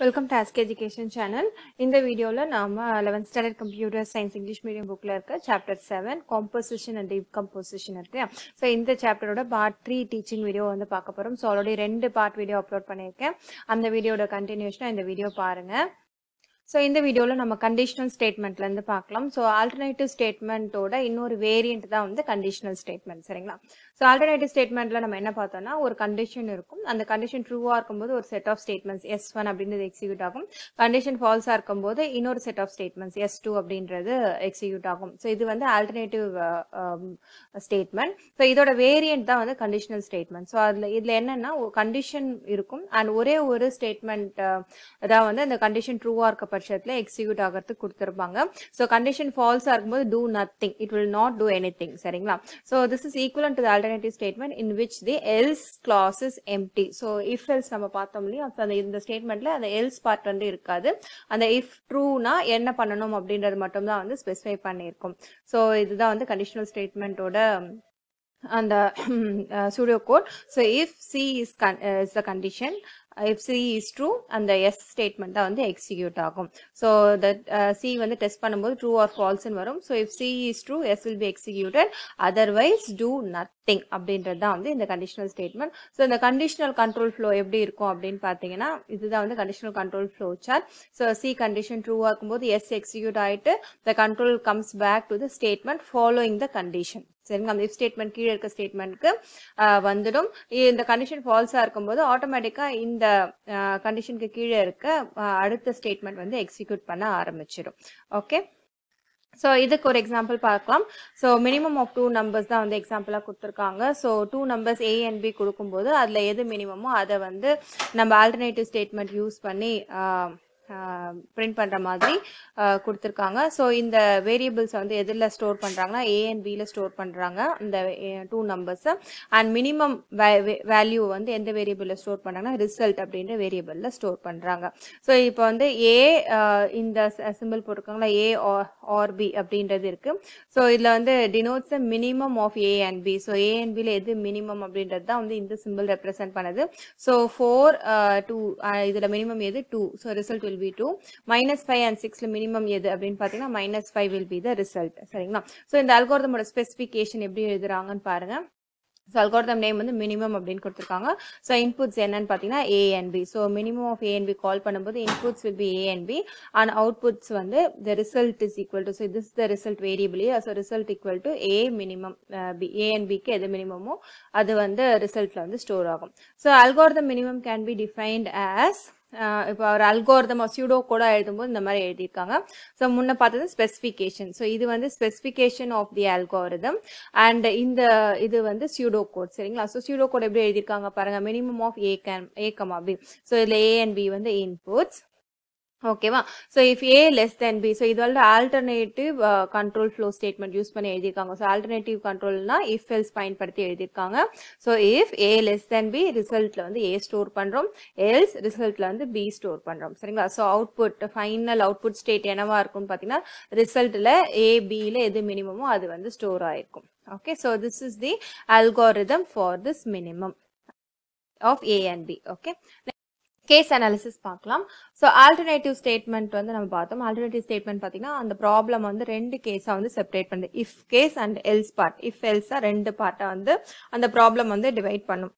Welcome to Ask Education channel இந்த வீடியோவில் நாம் eleventh standard computer science English medium புக்கில் இருக்க chapter seven composition and decomposition இருக்கு ஸோ இந்த சாப்டரோட பார்ட் த்ரீ டீச்சிங் வீடியோ வந்து பார்க்க போகிறோம் ஸோ ஆல்ரெடி ரெண்டு பார்ட் வீடியோ அப்லோட் பண்ணியிருக்கேன் அந்த வீடியோட கண்டினியூஷனாக இந்த வீடியோ பாருங்கள் ஸோ இந்த வீடியோவில் நம்ம கண்டிஷனல் ஸ்டேட்மெண்ட்லேருந்து பார்க்கலாம் ஸோ ஆல்டர்னேட்டிவ் ஸ்டேட்மெண்ட்டோட இன்னொரு வேரியண்ட் தான் வந்து கண்டிஷனல் ஸ்டேட்மெண்ட் சரிங்களா ஸோ ஆல்டர்னேட்டிவ் ஸ்டேட்மெண்ட்டில் நம்ம என்ன பார்த்தோம்னா ஒரு கண்டிஷன் இருக்கும் அந்த கண்டிஷன் ட்ரூவாக இருக்கும்போது ஒரு set of statements S one அப்படின்றது எக்ஸிக்யூட் ஆகும் கண்டிஷன் ஃபால்ஸாக இருக்கும்போது இன்னொரு set of statements S two அப்படின்றது எக்ஸிக்யூட் ஆகும் ஸோ இது வந்து ஆல்டர்னேட்டிவ் ஸ்டேட்மெண்ட் ஸோ இதோட வேரியன்ட் தான் வந்து கண்டிஷனல் ஸ்டேட்மெண்ட் ஸோ அதில் இதில் என்னென்னா கண்டிஷன் இருக்கும் அண்ட் ஒரே ஒரு ஸ்டேட்மெண்ட் uh, அதாவது வந்து அந்த கண்டிஷன் ட்ரூவாக இருக்க பட்சத்தில் எக்ஸிக்யூட் ஆகிறதுக்கு கொடுத்துருப்பாங்க ஸோ கண்டிஷன் ஃபால்ஸாக இருக்கும்போது do nothing it will not do anything சரிங்களா so this is equal to alternative statement in which the else clause is empty. So, if else நம்ம பார்த்தோம் இல்லையா அந்த இந்த ஸ்டேட்மெண்ட்ல அந்த else part வந்து இருக்காது அந்த if true நா, என்ன பண்ணனும் அப்படின்றது மட்டும் தான் வந்து பண்ணி இருக்கும். So, இதுதான் வந்து conditional statement ஸ்டேட்மெண்ட்டோட அந்த pseudo code. So, if C is the condition, if C is true அந்த எஸ் ஸ்டேட்மெண்ட் தான் வந்து எக்ஸிக்யூட் ஆகும் ஸோ தட் சி வந்து டெஸ்ட் பண்ணும்போது ட்ரூ ஆர் ஃபால்ஸ்ன்னு வரும் so if C is true S will be executed otherwise do nothing அப்படின்றது தான் வந்து இந்த கண்டிஷனல் ஸ்டேட்மெண்ட் ஸோ இந்த கண்டிஷனல் கண்ட்ரோல் ஃப்ளோ எப்படி இருக்கும் அப்படின்னு பார்த்தீங்கன்னா இதுதான் வந்து conditional control flow chart so C condition ட்ரூவாக இருக்கும்போது எஸ் எக்ஸிக்யூட் ஆகிட்டு the control comes back to the statement following the condition சரிங்க அந்த இஃப் ஸ்டேட்மெண்ட் கீழே இருக்க ஸ்டேட்மெண்ட்க்கு வந்துடும் இந்த கண்டிஷன் ஃபால்ஸாக இருக்கும்போது ஆட்டோமேட்டிக்காக இந்த கண்டிஷனுக்கு கீழே இருக்க அடுத்த ஸ்டேட்மெண்ட் வந்து எக்ஸிக்யூட் பண்ண ஆரம்பிச்சிடும் ஓகே ஸோ இதுக்கு ஒரு எக்ஸாம்பிள் பார்க்கலாம் so minimum of two numbers தான் வந்து எக்ஸாம்பிளாக கொடுத்துருக்காங்க so two numbers A and B கொடுக்கும்போது அதில் எது மினிமமோ அதை வந்து நம்ம ஆல்டர்னேட்டிவ் ஸ்டேட்மெண்ட் யூஸ் பண்ணி பிரிண்ட் பண்ணுற மாதிரி கொடுத்துருக்காங்க ஸோ இந்த வேரியபிள்ஸ் வந்து எதில் ஸ்டோர் பண்ணுறாங்கன்னா ஏஎன் பியில் ஸ்டோர் பண்ணுறாங்க இந்த டூ நம்பர்ஸை அண்ட் மினிமம் வேல்யூ வந்து எந்த வேரியபிளில் ஸ்டோர் பண்ணுறாங்கன்னா ரிசல்ட் அப்படின்ற வேரியபிளில் ஸ்டோர் பண்ணுறாங்க ஸோ இப்போ வந்து ஏ இந்த சிம்பிள் போட்டிருக்காங்களா ஏ ஆர் பி அப்படின்றது இருக்குது ஸோ இதில் வந்து denotes minimum of A and B so A and பியில் எது மினிமம் அப்படின்றது தான் வந்து இந்த சிம்பிள் ரெப்ரசென்ட் பண்ணுது ஸோ ஃபோர் டூ இதில் மினிமம் எது two so result will will be two minus five and சிக்ஸ்ல மினிமம் எது அப்படின்னு பார்த்தீங்கன்னா minus five will be the result சரிங்களா ஸோ இந்த அல்கோரதமோட ஸ்பெசிஃபிகேஷன் எப்படி எழுதுறாங்கன்னு பாருங்க ஸோ அல்கோரிதம் நேம் வந்து மினிமம் அப்படின்னு கொடுத்துருக்காங்க ஸோ இன்புட்ஸ் என்னன்னு பார்த்தீங்கன்னா A and B so minimum of A and B call பண்ணும்போது inputs will be A and B and outputs வந்து the result is equal to so this the result வேரியபிளே so result equal to A minimum B A and பிக்கு எது மினிமமோ அது வந்து ரிசல்ட்ல வந்து ஸ்டோர் ஆகும் so algorithm minimum can be defined as இப்போ அவர் அல்கோர்தம் சியூடோ கூட எழுதும்போது இந்த மாதிரி எழுதியிருக்காங்க ஸோ முன்ன பார்த்தது ஸ்பெசிஃபிகேஷன் ஸோ இது வந்து specification of the algorithm and இந்த இது வந்து சியூடோ கோட் சரிங்களா ஸோ சியூடோ கோட் எப்படி எழுதியிருக்காங்க பாருங்க minimum of A can A comma B so இதில் ஏ அண்ட் பி வந்து இன்புட்ஸ் ஓகேவா so if A less than B so வந்து alternative control flow statement use பண்ணி எழுதியிருக்காங்க ஸோ ஆல்டர்னேட்டிவ் கண்ட்ரோல்னா இஃப் எல்ஸ் பயன்படுத்தி எழுதியிருக்காங்க so if A less than B ரிசல்ட்டில் வந்து ஏ ஸ்டோர் பண்ணுறோம் எல்ஸ் ரிசல்ட்டில் வந்து பி ஸ்டோர் பண்ணுறோம் சரிங்களா so output final output state என்னவா இருக்கும்னு பார்த்தீங்கன்னா ரிசல்ட்டில் ஏ பியில் எது மினிமமோ அது வந்து ஸ்டோர் ஆயிருக்கும் okay so this is the algorithm for this minimum of A and B okay case analysis பார்க்கலாம் ஸோ ஆல்டர்னேட்டிவ் ஸ்டேட்மெண்ட் வந்து நம்ம பார்த்தோம் ஆல்டர்னேட்டிவ் ஸ்டேட்மெண்ட் பார்த்தீங்கன்னா அந்த ப்ராப்ளம் வந்து ரெண்டு கேஸாக வந்து செப்பரேட் பண்ணுது if case and else part if எல்ஸாக ரெண்டு பார்ட்டாக வந்து அந்த ப்ராப்ளம் வந்து டிவைட் பண்ணும்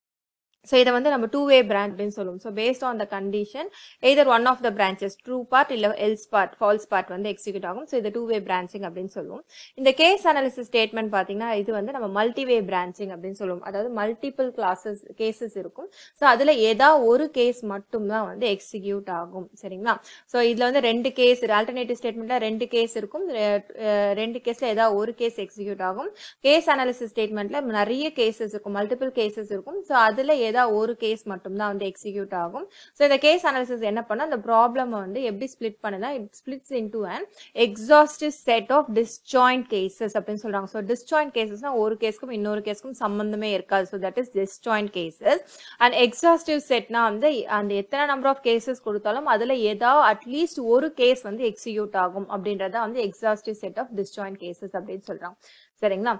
ஸோ இதை வந்து நம்ம டூ வே அப்படின்னு சொல்லுவோம் so based on the condition either one of the branches true part இல்லை எல்ஸ் பார்ட் ஃபால்ஸ் பார்ட் வந்து எக்ஸிக்யூட் ஆகும் ஸோ இது டூ வே பிரான்ச்சிங் அப்படின்னு சொல்லுவோம் இந்த கேஸ் அனாலிசிஸ் ஸ்டேட்மெண்ட் பார்த்தீங்கன்னா இது வந்து நம்ம மல்டி வே பிரான்ச்சிங் அப்படின்னு சொல்லுவோம் அதாவது மல்டிபிள் கிளாஸஸ் கேசஸ் இருக்கும் ஸோ அதில் ஏதா ஒரு கேஸ் மட்டும் தான் வந்து எக்ஸிக்யூட் ஆகும் சரிங்களா ஸோ இதில் வந்து ரெண்டு கேஸ் ஆல்டர்னேட்டிவ் ஸ்டேட்மெண்ட்டில் ரெண்டு கேஸ் இருக்கும் ரெண்டு கேஸில் ஏதா ஒரு கேஸ் எக்ஸிக்யூட் ஆகும் கேஸ் அனாலிசிஸ் ஸ்டேட்மெண்ட்டில் நிறைய கேசஸ் இருக்கும் மல்டிபிள் கேசஸ் இருக்கும் ஸோ அதில் ஏதாவது ஒரு கேஸ் மட்டும்தான் வந்து எக்ஸிக்யூட் ஆகும் ஸோ இந்த கேஸ் அனாலிசிஸ் என்ன பண்ணும் அந்த ப்ராப்ளம் வந்து எப்படி ஸ்பிளிட் பண்ணுதா it splits into and exhaustive set of disjoint cases அப்படின்னு சொல்றாங்க ஸோ டிஸ்ஜாயின்ட் கேசஸ்னா ஒரு கேஸ்க்கும் இன்னொரு கேஸ்க்கும் சம்மந்தமே இருக்காது so that is disjoint cases and exhaustive செட்னா வந்து அந்த எத்தனை நம்பர் ஆஃப் கேசஸ் கொடுத்தாலும் அதில் ஏதாவது அட்லீஸ்ட் ஒரு கேஸ் வந்து எக்ஸிக்யூட் ஆகும் அப்படின்றத வந்து exhaustive set of disjoint cases அப்படின்னு சொல்றாங்க சரிங்களா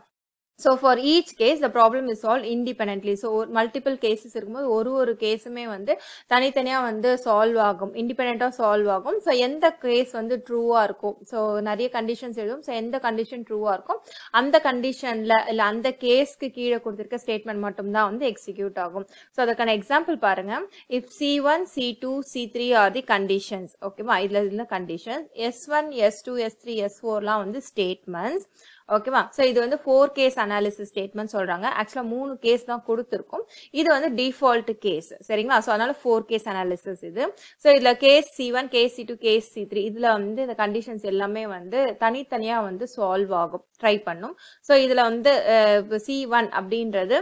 so for each case the problem is solve independently so ஒரு மல்டிபிள் கேசஸ் இருக்கும்போது ஒரு ஒரு கேஸுமே வந்து தனித்தனியாக வந்து சால்வ் ஆகும் இண்டிபெண்ட்டாக சால்வ் ஆகும் ஸோ எந்த கேஸ் வந்து ட்ரூவாக இருக்கும் ஸோ நிறைய கண்டிஷன்ஸ் எழுதும் ஸோ எந்த கண்டிஷன் ட்ரூவாக இருக்கும் அந்த கண்டிஷனில் இல்லை அந்த கேஸ்க்கு கீழே கொடுத்துருக்க ஸ்டேட்மெண்ட் மட்டும்தான் வந்து எக்ஸிக்யூட் ஆகும் ஸோ அதற்கான எக்ஸாம்பிள் பாருங்க if C one C two C three are the conditions ஓகேவா இதில் இருந்த condition S one S two S three S ஃபோர்லாம் வந்து ஸ்டேட்மெண்ட்ஸ் ஓகேவா ஸோ இது வந்து ஃபோர் கேஸ் அனாலிசிஸ் ஸ்டேட்மெண்ட் சொல்றாங்க ஆக்சுவலாக மூணு கேஸ் தான் கொடுத்துருக்கும் இது வந்து டிஃபால்ட் கேஸ் சரிங்களா ஸோ அதனால ஃபோர் கேஸ் அனாலிசிஸ் இது ஸோ இதுல case C one case C two case C three இதுல வந்து இந்த கண்டிஷன்ஸ் எல்லாமே வந்து தனித்தனியா வந்து சால்வ் ஆகும் ட்ரை பண்ணும் ஸோ இதுல வந்து சி ஒன் அப்படின்றது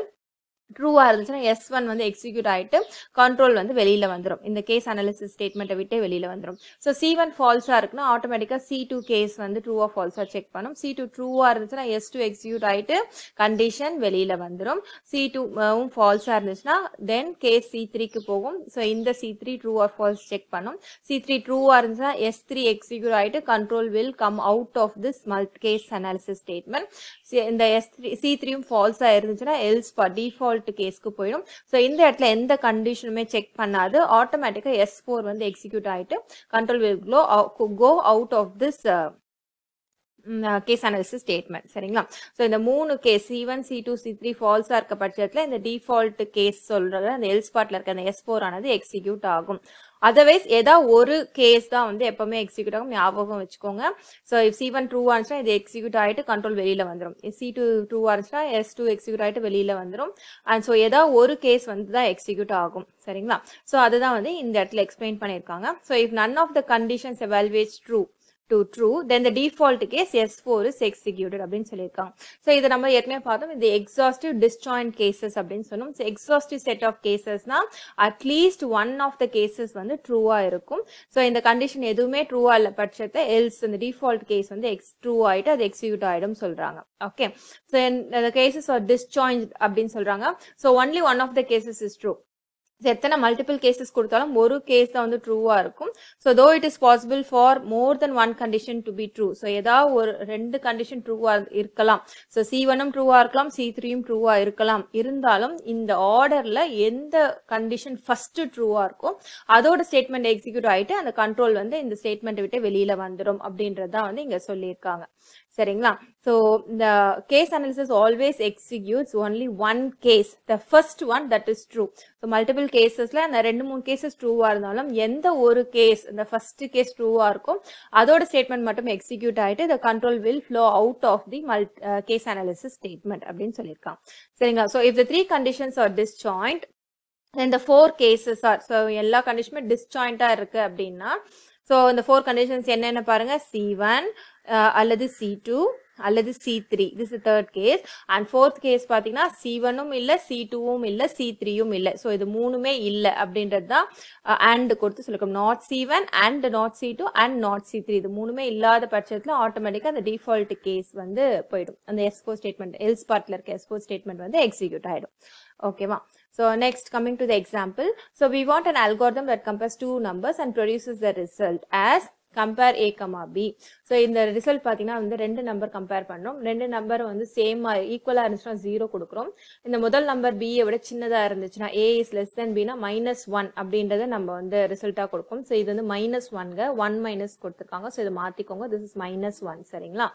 ட்ரூவாக இருந்துச்சுன்னா எஸ் ஒன் வந்து எக்ஸிக்யூட் ஆகிட்டு கண்ட்ரோல் வந்து வெளியில் வந்துடும் இந்த கேஸ் அனாலிசிஸ் ஸ்டேட்மெண்ட்டை விட்டே வெளியில் வந்துடும் ஸோ சி ஒன் ஃபால்ஸாக இருக்குன்னா ஆட்டோமேட்டிக்காக சி டூ கேஸ் வந்து ட்ரூவாக ஃபால்ஸாக செக் பண்ணும் சி டூ ட்ரூவாக இருந்துச்சுன்னா எஸ் டூ எக்ஸிக்யூட் ஆகிட்டு கண்டிஷன் வெளியில் வந்துடும் சி டூவும் ஃபால்ஸாக இருந்துச்சுன்னா தென் கேஸ் சி த்ரீக்கு போகும் ஸோ இந்த C three true or false check பண்ணும் சி த்ரீ ட்ரூவாக இருந்துச்சுன்னா எஸ் த்ரீ எக்ஸிக்யூட் ஆகிட்டு control will come out of this mult case analysis statement இந்த எஸ் த்ரீ சி த்ரீயும் ஃபால்ஸாக இருந்துச்சுன்னா எல்ஸ் ஃபார் டிஃபால்ட் டிஃபால்ட் கேஸ்க்கு போயிடும் ஸோ இந்த இடத்துல எந்த கண்டிஷனுமே செக் பண்ணாது ஆட்டோமேட்டிக்காக எஸ் ஃபோர் வந்து எக்ஸிக்யூட் ஆகிட்டு control will flow go out of this case analysis statement சரிங்களா ஸோ இந்த மூணு case C one C two C three ஃபால்ஸாக இருக்க பட்சத்தில் இந்த டிஃபால்ட் கேஸ் சொல்கிற அந்த எல் ஸ்பாட்டில் இருக்க அந்த எஸ் ஃபோர் ஆனது எக்ஸிக்யூட் ஆகும் அதர்வைஸ் ஏதா ஒரு கேஸ் தான் வந்து எப்பவுமே எக்ஸிக்யூட் ஆகும் ஞாபகம் வச்சுக்கோங்க so if C one true ஆனிச்சுனா இது எக்ஸிக்யூட் ஆகிட்டு கண்ட்ரோல் வெளியில் வந்துடும் சி டூ ட்ரூ ஆனிச்சுனா எஸ் டூ எக்ஸிக்யூட் ஆகிட்டு வெளியில் வந்துடும் அண்ட் ஸோ ஏதாவது ஒரு கேஸ் வந்து தான் எக்ஸிக்யூட் ஆகும் சரிங்களா ஸோ அதுதான் வந்து இந்த இடத்துல எக்ஸ்பிளைன் பண்ணியிருக்காங்க so if none of the conditions evaluates true to true then the default case S four is executed அப்படின்னு சொல்லியிருக்காங்க ஸோ இதை நம்ம ஏற்கனவே பார்த்தோம் இது எக்ஸாஸ்டிவ் டிஸ்ஜாயின் கேசஸ் அப்படின்னு சொன்னோம் ஸோ எக்ஸாஸ்டிவ் செட் ஆஃப் கேசஸ்னா at least one of the cases வந்து ட்ரூவாக இருக்கும் ஸோ இந்த கண்டிஷன் எதுவுமே ட்ரூவாக இல்லை பட்சத்தை எல்ஸ் இந்த டிஃபால்ட் கேஸ் வந்து எக்ஸ் ட்ரூ ஆகிட்டு அது எக்ஸிக்யூட் ஆகிடும் சொல்கிறாங்க ஓகே ஸோ இந்த கேசஸ் ஆர் டிஸ்ஜாயின் அப்படின்னு சொல்கிறாங்க so only one of the cases is true எத்தனை மல்டிபிள் கேசஸ் கொடுத்தாலும் ஒரு கேஸ் தான் வந்து ட்ரூவாக இருக்கும் so though it is possible for more then one condition to be true so ஏதாவது ஒரு ரெண்டு கண்டிஷன் ட்ரூவாக இருக்கலாம் ஸோ சி ஒன்னும் ட்ரூவாக இருக்கலாம் சி த்ரீயும் ட்ரூவாக இருக்கலாம் இருந்தாலும் இந்த ஆர்டரில் எந்த கண்டிஷன் ஃபஸ்ட்டு ட்ரூவாக இருக்கும் அதோட ஸ்டேட்மெண்ட் எக்ஸிக்யூட் ஆகிட்டு அந்த கண்ட்ரோல் வந்து இந்த ஸ்டேட்மெண்ட்டை விட்டு வெளியில் வந்துடும் அப்படின்றது தான் வந்து இங்கே சொல்லியிருக்காங்க சரிங்களா ஸோ இந்த case analysis always executes only one case the first one that is true so multiple கேசஸில் அந்த ரெண்டு மூணு கேசஸ் ட்ரூவாக இருந்தாலும் எந்த ஒரு கேஸ் இந்த ஃபர்ஸ்ட் கேஸ் ட்ரூவாக இருக்கும் அதோட ஸ்டேட்மெண்ட் மட்டும் எக்ஸிக்யூட் ஆகிட்டு the control will flow out of the mul case analysis statement அப்படின்னு சொல்லியிருக்கான் சரிங்களா so if the three conditions are disjoint the four cases are so எல்லா கண்டிஷனுமே டிஸ்ஜாயிண்டாக இருக்குது அப்படின்னா ஸோ இந்த ஃபோர் கண்டிஷன்ஸ் என்னென்ன பாருங்கள் C1 uh, அல்லது சி டூ அல்லது C three this third case and fourth case பார்த்தீங்கன்னா சி இல்லை சி டூவும் இல்லை சி த்ரீயும் இல்லை ஸோ இது மூணுமே இல்லை அப்படின்றது தான் அண்ட் uh, கொடுத்து சொல்லிக்கணும் not C one and not C two and not C three இது மூணுமே இல்லாத பட்சத்தில் ஆட்டோமேட்டிக்காக அந்த டிஃபால்ட் கேஸ் வந்து போயிடும் அந்த எஸ்போ ஸ்டேட்மெண்ட் எல்ஸ் பார்ட்டில் இருக்க எஸ்போ ஸ்டேட்மெண்ட் வந்து எக்ஸிக்யூட் ஆகிடும் ஓகேவா So next coming to the example. So we want an algorithm that compares two numbers and produces the result as compare A comma B so இந்த result பார்த்தீங்கன்னா வந்து ரெண்டு நம்பர் கம்பேர் பண்ணோம் ரெண்டு நம்பர் வந்து சேமாக ஈக்குவலாக இருந்துச்சுன்னா ஜீரோ கொடுக்குறோம் இந்த முதல் நம்பர் பியை விட சின்னதாக இருந்துச்சுன்னா ஏ இஸ் லெஸ் தென் பினா மைனஸ் ஒன் அப்படின்றத நம்ம வந்து ரிசல்ட்டாக கொடுப்போம் ஸோ இது வந்து மைனஸ் ஒன்க ஒன் மைனஸ் கொடுத்துருக்காங்க ஸோ இதை மாற்றிக்கோங்க திஸ் இஸ் மைனஸ் ஒன் சரிங்களா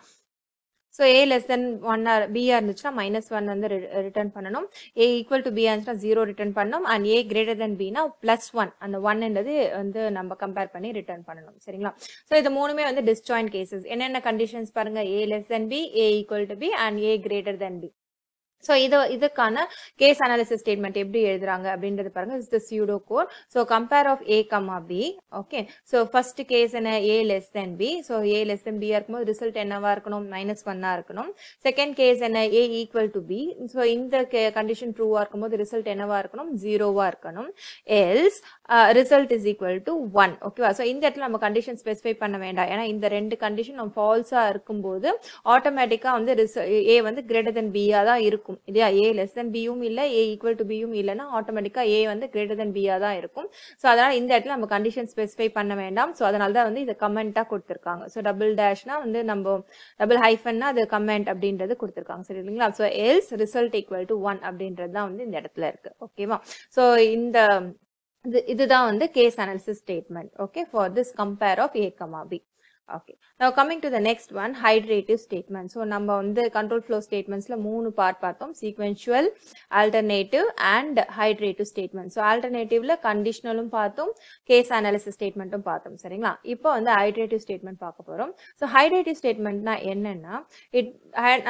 so A less than one or பிஆர் இருந்துச்சுன்னா மைனஸ் ஒன் வந்து ரிட்டர்ன் பண்ணணும் ஏ ஈக்குவல் டு பிஆர் இருந்துச்சுன்னா ஜீரோ ரிட்டர்ன் பண்ணணும் அண்ட் ஏ கிரேட்டர் தென் பினா பிளஸ் ஒன் அந்த ஒன்ன்றது வந்து நம்ம கம்பேர் பண்ணி ரிட்டர்ன் பண்ணணும் சரிங்களா ஸோ இது மூணுமே வந்து டிஸ்ஜாயின் கேசஸ் என்னென்ன கண்டிஷன்ஸ் பாருங்க A less than B A equal to B and A greater than B so இது இதுக்கான கேஸ் அனாலிசிஸ் ஸ்டேட்மெண்ட் எப்படி எழுதுறாங்க அப்படின்றது பாருங்க is the pseudo code so compare of A comma B okay so first case என்ன A less than B so A less than பியா இருக்கும்போது result என்னவா இருக்கணும் மைனஸ் ஒன்னா இருக்கணும் செகண்ட் கேஸ் என்ன A equal to B so இந்த condition ட்ரூவா இருக்கும்போது ரிசல்ட் என்னவா இருக்கணும் ஜீரோவா இருக்கணும் else result is equal to one ஓகேவா ஸோ இந்த இடத்துல நம்ம கண்டிஷன் ஸ்பெசிஃபை பண்ண வேண்டாம் ஏன்னா இந்த ரெண்டு கண்டிஷன் நம்ம ஃபால்ஸா இருக்கும்போது ஆட்டோமேட்டிக்கா வந்து ஏ வந்து கிரேட்டர் தென் பியா தான் இருக்கும் இருக்கும் இல்லையா ஏ லெஸ் தென் பியும் இல்லை ஏ ஈக்குவல் டு பியும் இல்லைன்னா ஆட்டோமேட்டிக்காக ஏ வந்து கிரேட்டர் தென் பியாக தான் இருக்கும் ஸோ அதனால் இந்த இடத்துல நம்ம கண்டிஷன் ஸ்பெசிஃபை பண்ண வேண்டாம் ஸோ அதனால தான் வந்து இதை கமெண்ட்டாக கொடுத்துருக்காங்க ஸோ டபுள் டேஷ்னா வந்து நம்ம டபுள் ஹைஃபன்னா அது கமெண்ட் அப்படின்றது கொடுத்துருக்காங்க சரி இல்லைங்களா so else result equal to one அப்படின்றது தான் வந்து இந்த இடத்துல இருக்கு ஓகேவா ஸோ இந்த இது இதுதான் வந்து case analysis statement okay for this compare of A comma B okay நான் coming to the next one iterative statement so நம்ம வந்து கண்ட்ரோல் ஃப்ளோ ஸ்டேட்மெண்ட்ஸில் மூணு பார்ட் பார்த்தோம் sequential alternative and iterative statement so ஆல்டர்னேட்டிவ்ல கண்டிஷனலும் பார்த்தோம் கேஸ் அனாலிசிஸ் ஸ்டேட்மெண்ட்டும் பார்த்தோம் சரிங்களா இப்போ வந்து ஹைட்ரேட்டிவ் ஸ்டேட்மெண்ட் பார்க்க போகிறோம் ஸோ ஹைட்ரேட்டிவ் ஸ்டேட்மெண்ட்னா என்னன்னா it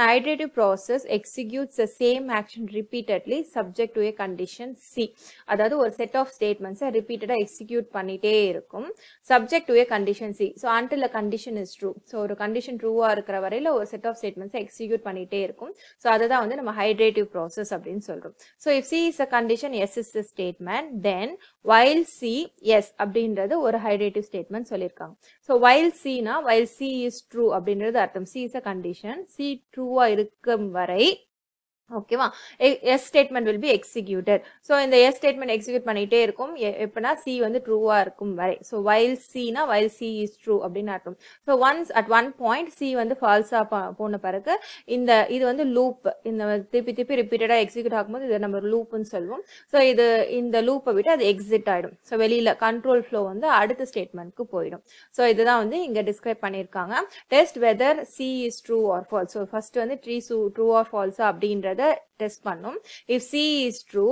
iterative process executes the same action repeatedly subject to a condition C அதாவது ஒரு செட் ஆஃப் ஸ்டேட்மெண்ட்ஸை ரிப்பீட்டடாக எக்ஸிக்யூட் பண்ணிட்டே இருக்கும் subject to a condition C so until condition is true so ஒரு கண்டிஷன் ட்ரூவாக இருக்கிற வரையில் ஒரு செட் ஆஃப் ஸ்டேட்மெண்ட்ஸை எக்ஸிக்யூட் பண்ணிகிட்டே இருக்கும் ஸோ அதுதான் வந்து நம்ம ஹைட்ரேட்டிவ் ப்ராசஸ் அப்படின்னு சொல்கிறோம் so if C is a condition S is a statement then while C S அப்படின்றது ஒரு ஹைட்ரேட்டிவ் ஸ்டேட்மெண்ட் சொல்லியிருக்காங்க ஸோ வைல் சினா வைல் சி இஸ் ட்ரூ அப்படின்றது அர்த்தம் C is a condition C ட்ரூவாக இருக்கும் வரை ஓகேவா S statement will be executed so இந்த எஸ் ஸ்டேட்மெண்ட் எக்ஸிக்யூட் பண்ணிகிட்டே இருக்கும் எப்படின்னா சி வந்து ட்ரூவாக இருக்கும் வரை ஸோ வைல் சினா வைல் சி இஸ் ட்ரூ அப்படின்னு அர்த்தம் so once at one point C வந்து ஃபால்ஸாக போன பிறகு இந்த இது வந்து லூப் இந்த திருப்பி திருப்பி ரிப்பீட்டடாக எக்ஸிக்யூட் ஆகும்போது இது நம்ம லூப்னு சொல்லுவோம் ஸோ இது இந்த லூப்பை விட்டு அது எக்ஸிட் ஆகிடும் ஸோ வெளியில கண்ட்ரோல் ஃப்ளோ வந்து அடுத்த ஸ்டேட்மெண்ட்க்கு போயிடும் ஸோ இதுதான் வந்து இங்கே டிஸ்கிரைப் பண்ணியிருக்காங்க test whether C is true or false so first வந்து ட்ரீ ட்ரூ ஆர் ஃபால்ஸா அப்படின்றது அப்படிங்கிறத டெஸ்ட் பண்ணும் if C is true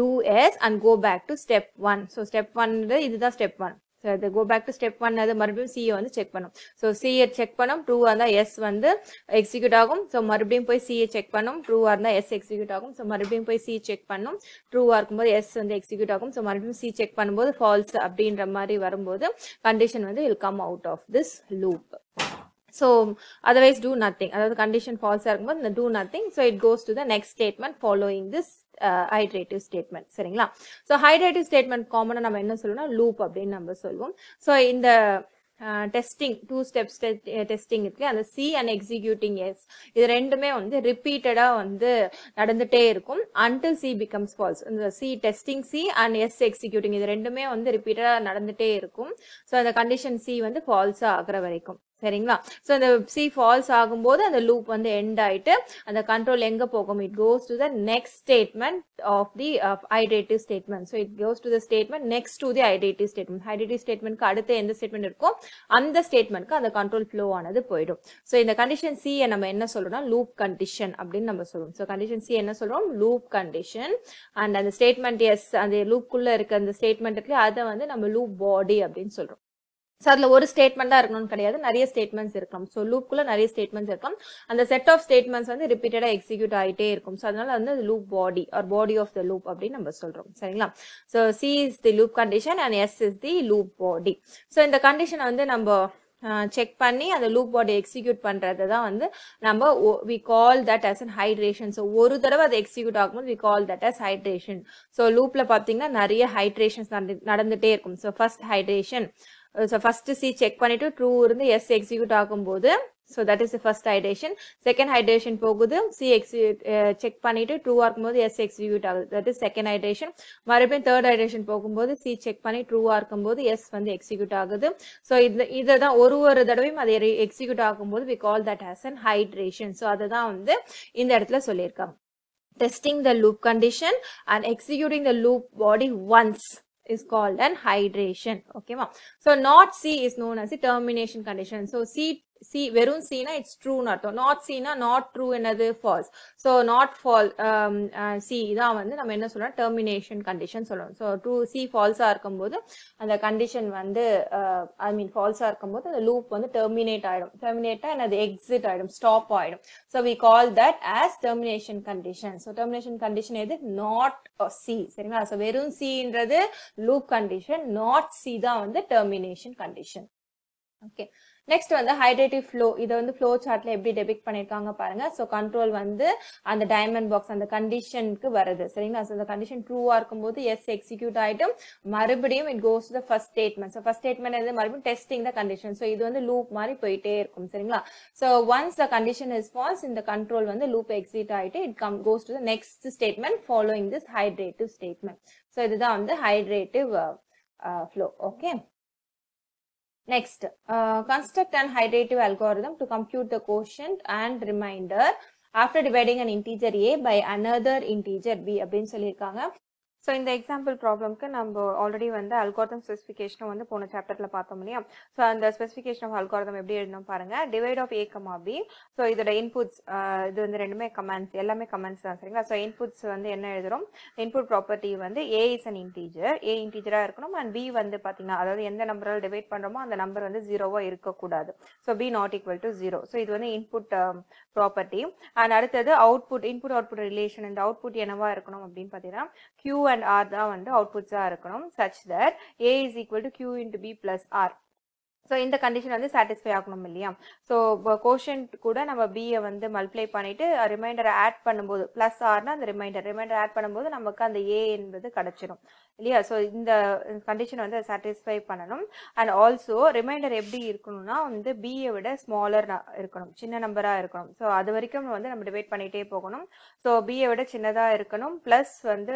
do S and go back to step one so step one இதுதான் ஸ்டெப் ஒன் ஸோ அது go back to step one அது மறுபடியும் சியை வந்து செக் பண்ணும் ஸோ சியை செக் பண்ணும் ட்ரூவாக இருந்தால் எஸ் வந்து எக்ஸிக்யூட் ஆகும் ஸோ மறுபடியும் போய் சியை செக் பண்ணும் ட்ரூவாக இருந்தால் எஸ் எக்ஸிக்யூட் ஆகும் ஸோ மறுபடியும் போய் சி செக் பண்ணும் ட்ரூவாக இருக்கும்போது எஸ் வந்து எக்ஸிக்யூட் ஆகும் ஸோ மறுபடியும் சி செக் பண்ணும்போது ஃபால்ஸ் அப்படின்ற மாதிரி வரும்போது கண்டிஷன் வந்து will come out of this loop so otherwise do nothing அதாவது கண்டிஷன் ஃபால்ஸாக இருக்கும்போது இந்த do nothing so it goes to the next statement following this iterative statement சரிங்களா ஸோ ஹைட்ரேட்டிவ் ஸ்டேட்மெண்ட் காமனாக நம்ம என்ன சொல்லணும்னா லூப் அப்படின்னு நம்ம சொல்லுவோம் ஸோ இந்த டெஸ்டிங் டூ ஸ்டெப்ஸ் டெஸ்டிங் இருக்கு அந்த சி அண்ட் எக்ஸிக்யூட்டிங் எஸ் இது ரெண்டுமே வந்து ரிப்பீட்டடாக வந்து நடந்துட்டே இருக்கும் அன்டில் சி பிகம்ஸ் ஃபால்ஸ் இந்த C testing C and S executing இது ரெண்டுமே வந்து ரிப்பீட்டடாக நடந்துட்டே இருக்கும் ஸோ அந்த கண்டிஷன் சி வந்து ஃபால்ஸாக ஆகிற வரைக்கும் சரிங்களா ஸோ அந்த சி ஃபால்ஸ் ஆகும்போது அந்த லூப் வந்து எண்ட் ஆயிட்டு அந்த கண்ட்ரோல் எங்கே போகும் it goes to the next statement of the iterative statement so it goes to the statement next to the iterative statement iterative ஸ்டேட்மெண்ட்க்கு அடுத்து எந்த ஸ்டேட்மெண்ட் இருக்கோ அந்த ஸ்டேட்மெண்ட்க்கு அந்த கண்ட்ரோல் ஃப்ளோ ஆனது போயிடும் ஸோ இந்த கண்டிஷன் சியை நம்ம என்ன சொல்றோம்னா லூப் கண்டிஷன் அப்படின்னு நம்ம சொல்லுவோம் ஸோ கண்டிஷன் சி என்ன சொல்றோம் லூப் கண்டிஷன் அண்ட் அந்த ஸ்டேட்மெண்ட் எஸ் அந்த லூப்புக்குள்ள இருக்க அந்த ஸ்டேட்மெண்ட்டுக்கு அதை வந்து நம்ம லூப் பாடி அப்படின்னு சொல்றோம் ஸோ அதில் ஒரு ஸ்டேட்மெண்ட் தான் இருக்கணும்னு கிடையாது நிறைய ஸ்டேட்மெண்ட்ஸ் இருக்கலாம் ஸோ லூப்குள்ளே நிறைய ஸ்டேட்மெண்ட்ஸ் இருக்கும் அந்த செட் ஆஃப் ஸ்டேட்மெண்ட்ஸ் வந்து ரிப்பீட்டடாக எக்ஸிக்யூட் ஆகிட்டே இருக்கும் ஸோ அதனால வந்து அது loop body or body of the loop அப்படின்னு நம்ம சொல்கிறோம் சரிங்களா so C is the loop condition and S is the loop body so இந்த கண்டிஷனை வந்து நம்ம செக் பண்ணி அந்த லூப் பாடி எக்ஸிக்யூட் பண்ணுறது தான் வந்து நம்ம we call that as an iteration so ஒரு தடவை அது எக்ஸிக்யூட் ஆகும்போது we call that as iteration so லூப்பில் பார்த்தீங்கன்னா நிறைய ஹைட்ரேஷன்ஸ் நடந்துகிட்டே இருக்கும் so first iteration so first C check பண்ணிவிட்டு ட்ரூ இருந்து எஸ் எக்ஸிக்யூட் ஆகும்போது so that is first iteration second iteration போகுது சி எக்ஸி செக் பண்ணிவிட்டு ட்ரூவாக இருக்கும்போது எஸ் எக்ஸிக்யூட் ஆகுது தட் இஸ் செகண்ட் ஹைட்ரேஷன் மறுபடியும் தேர்ட் ஹைட்ரேஷன் போகும்போது சி செக் பண்ணி ட்ரூவாக ஆகும்போது எஸ் வந்து எக்ஸிக்யூட் ஆகுது ஸோ இது இதை தான் ஒரு ஒரு தடவையும் அதை எக்ஸிக்யூட் ஆகும்போது we call that has an iteration so அதை தான் வந்து இந்த இடத்துல சொல்லியிருக்காங்க testing the loop condition and executing the loop body once is called an hydration. Okay, ma'am. So, not C is known as the termination condition. So, C C வெறும் சீனா it's ட்ரூன்னு அர்த்தம் நாட் சீனா நாட் ட்ரூ என்னது false so not false C இதான் வந்து நம்ம என்ன சொல்லலாம் டெர்மினேஷன் கண்டிஷன் சொல்லணும் ஸோ ட்ரூ சி ஃபால்ஸாக இருக்கும்போது அந்த கண்டிஷன் வந்து ஐ மீன் ஃபால்ஸாக இருக்கும்போது அந்த லூப் வந்து டெர்மினேட் ஆகிடும் டெர்மினேட்டாக என்னது எக்ஸிட் ஆகிடும் ஸ்டாப் ஆகிடும் so we call that as termination condition so termination condition எது நாட் சி uh, சரிங்களா ஸோ வெறும் சின்றது லூப் கண்டிஷன் நாட் சி தான் வந்து டெர்மினேஷன் கண்டிஷன் ஓகே நெக்ஸ்ட் வந்து ஹைட்ரேட்டிவ் ஃப்ளோ இதை வந்து ஃப்ளோ சார்ட்ல எப்படி டெபிக் பண்ணிருக்காங்க பாருங்க ஸோ கண்ட்ரோல் வந்து அந்த டைமண்ட் பாக்ஸ் அந்த கண்டிஷனுக்கு வருது சரிங்களா ஸோ அந்த கண்டிஷன் ட்ரூவா இருக்கும்போது எஸ் எக்ஸிக்யூட் ஆயிட்டும் மறுபடியும் it goes the first statement so first statement எது மறுபடியும் டெஸ்டிங் த கண்டிஷன் ஸோ இது வந்து லூப் மாதிரி போயிட்டே இருக்கும் சரிங்களா so once the condition is false இந்த கண்ட்ரோல் வந்து லூப் எக்ஸிட் ஆயிட்டு it come goes to the next statement following this iterative statement so இதுதான் வந்து iterative flow okay Next, uh, construct an iterative algorithm to compute the quotient and remainder after dividing an integer a by another integer b அப்படின்னு சொல்லியிருக்காங்க so இந்த example ப்ராப்ளம்க்கு நம்ம already வந்து algorithm ஸ்பெசிஃபிகேஷனை வந்து போன சாப்டரில் பார்த்தோம் இல்லையா ஸோ அந்த ஸ்பெசிஃபிகேஷன் ஆஃப் அல்கார்தம் எப்படி எழுதணும் பாருங்கள் divide of A comma B so இதோட இன்புட்ஸ் இது வந்து ரெண்டுமே கமெண்ட்ஸ் எல்லாமே கமெண்ட்ஸ் தான் சரிங்களா ஸோ இன்புட்ஸ் வந்து என்ன எழுதுகிறோம் இன்புட் ப்ராப்பர்ட்டி வந்து A is an integer A இன்டீஜராக இருக்கணும் அண்ட் பி வந்து பார்த்தீங்கன்னா அதாவது எந்த நம்பரால் டிவைட் பண்ணுறோமோ அந்த நம்பர் வந்து ஜீரோவாக இருக்கக்கூடாது so B not equal to zero so இது வந்து இன்புட் ப்ராப்பர்ட்டி அண்ட் அடுத்தது அவுட்புட் இன்புட் அவுட்புட் ரிலேஷன் இந்த அவுட்புட் என்னவாக இருக்கணும் அப்படின்னு பார்த்தீங்கன்னா கியூ அண்ட் ஆர் தான் வந்து அவுட்புட்ஸாக இருக்கணும் such that A is equal to Q into B plus R so இந்த கண்டிஷன் வந்து சாட்டிஸ்ஃபை ஆகணும் இல்லையா ஸோ கோஷன்ட் கூட நம்ம பியை வந்து மல்டிப்ளை பண்ணிவிட்டு ரிமைண்டரை ஆட் பண்ணும்போது ப்ளஸ் ஆர்னா அந்த ரிமைண்டர் ரிமைண்டர் ஆட் பண்ணும்போது நமக்கு அந்த ஏ என்பது கிடச்சிரும் இல்லையா ஸோ இந்த கண்டிஷன் வந்து சாட்டிஸ்ஃபை பண்ணணும் அண்ட் ஆல்சோ ரிமைண்டர் எப்படி இருக்கணும்னா வந்து பியை விட ஸ்மாலர் இருக்கணும் சின்ன நம்பராக இருக்கணும் ஸோ அது வரைக்கும் வந்து நம்ம டிவைட் பண்ணிகிட்டே போகணும் ஸோ பியை விட சின்னதாக இருக்கணும் ப்ளஸ் வந்து